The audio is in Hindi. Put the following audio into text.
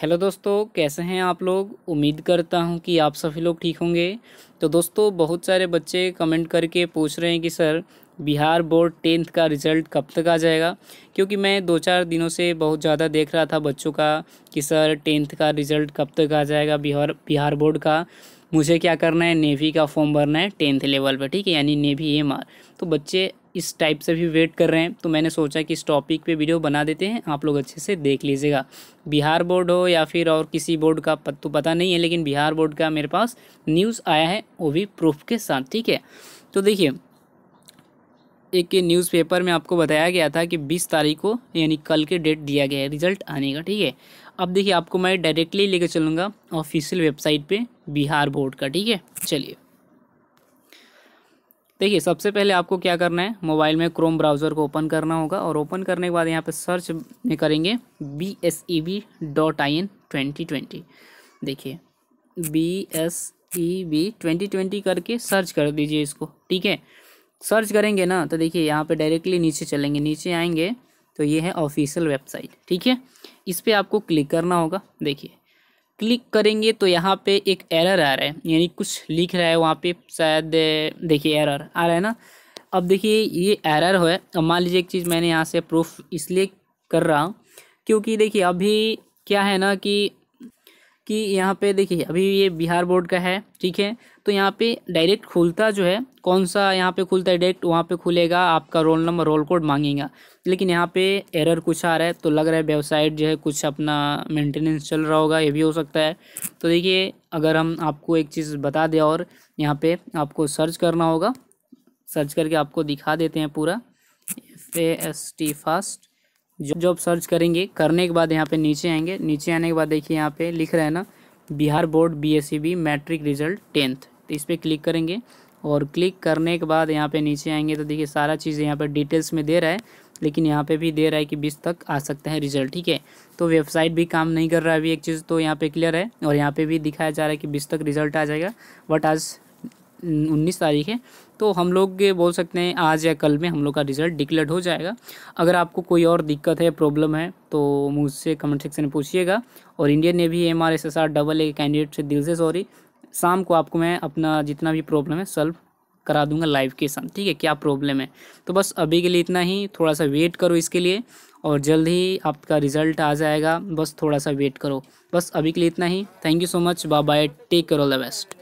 हेलो दोस्तों कैसे हैं आप लोग उम्मीद करता हूं कि आप सभी लोग ठीक होंगे तो दोस्तों बहुत सारे बच्चे कमेंट करके पूछ रहे हैं कि सर बिहार बोर्ड टेंथ का रिज़ल्ट कब तक आ जाएगा क्योंकि मैं दो चार दिनों से बहुत ज़्यादा देख रहा था बच्चों का कि सर टेंथ का रिज़ल्ट कब तक आ जाएगा बिहार बिहार बोर्ड का मुझे क्या करना है नेवी का फॉर्म भरना है टेंथ लेवल पर ठीक है यानी नेवी एम आर तो बच्चे इस टाइप से भी वेट कर रहे हैं तो मैंने सोचा कि इस टॉपिक पे वीडियो बना देते हैं आप लोग अच्छे से देख लीजिएगा बिहार बोर्ड हो या फिर और किसी बोर्ड का पत, तो पता नहीं है लेकिन बिहार बोर्ड का मेरे पास न्यूज़ आया है वो भी प्रूफ के साथ ठीक है तो देखिए एक न्यूज़पेपर में आपको बताया गया था कि बीस तारीख को यानी कल के डेट दिया गया है रिजल्ट आने का ठीक है अब देखिए आपको मैं डायरेक्टली लेकर चलूँगा ऑफिशियल वेबसाइट पर बिहार बोर्ड का ठीक है चलिए देखिए सबसे पहले आपको क्या करना है मोबाइल में क्रोम ब्राउज़र को ओपन करना होगा और ओपन करने के बाद यहाँ पे सर्च में करेंगे B S E B dot I N twenty twenty देखिए B S E B twenty twenty करके सर्च कर दीजिए इसको ठीक है सर्च करेंगे ना तो देखिए यहाँ पे डायरेक्टली नीचे चलेंगे नीचे आएंगे तो ये है ऑफिशियल वेबसाइट ठीक है इस पर आपको क्लिक करना होगा देखिए क्लिक करेंगे तो यहाँ पे एक एरर आ रहा है यानी कुछ लिख रहा है वहाँ पे शायद देखिए एरर आ रहा है ना अब देखिए ये एरर है अब मान लीजिए एक चीज़ मैंने यहाँ से प्रूफ इसलिए कर रहा हूँ क्योंकि देखिए अभी क्या है ना कि कि यहाँ पे देखिए अभी ये बिहार बोर्ड का है ठीक है तो यहाँ पे डायरेक्ट खुलता जो है कौन सा यहाँ पे खुलता है डायरेक्ट वहाँ पे खुलेगा आपका रोल नंबर रोल कोड मांगेगा लेकिन यहाँ पे एरर कुछ आ रहा है तो लग रहा है वेबसाइट जो है कुछ अपना मेंटेनेंस चल रहा होगा ये भी हो सकता है तो देखिए अगर हम आपको एक चीज़ बता दें और यहाँ पर आपको सर्च करना होगा सर्च करके आपको दिखा देते हैं पूरा F A S T fast job search करेंगे करने के बाद यहाँ पे नीचे आएंगे नीचे आने के बाद देखिए यहाँ पे लिख रहा है ना Bihar board B e matric result tenth तो इस पर क्लिक करेंगे और क्लिक करने के बाद यहाँ पे नीचे आएंगे तो देखिए सारा चीज़ यहाँ पर डिटेल्स में दे रहा है लेकिन यहाँ पे भी दे रहा है कि बीस तक आ सकता है रिजल्ट ठीक है तो वेबसाइट भी काम नहीं कर रहा है अभी एक चीज़ तो यहाँ पे क्लियर है और यहाँ पे भी दिखाया जा रहा है कि बीस तक रिजल्ट आ जाएगा बट आज उन्नीस तारीख है तो हम लोग बोल सकते हैं आज या कल में हम लोग का रिज़ल्ट डिक्लेयर हो जाएगा अगर आपको कोई और दिक्कत है प्रॉब्लम है तो मुझसे कमेंट सेक्शन में पूछिएगा और Indian navy M R S S R double A candidate से दिल से सॉरी शाम को आपको मैं अपना जितना भी प्रॉब्लम है सॉल्व करा दूंगा लाइव के साथ ठीक है क्या प्रॉब्लम है तो बस अभी के लिए इतना ही थोड़ा सा वेट करो इसके लिए और जल्द ही आपका रिजल्ट आ जाएगा बस थोड़ा सा वेट करो बस अभी के लिए इतना ही thank you so much bye bye take care all the best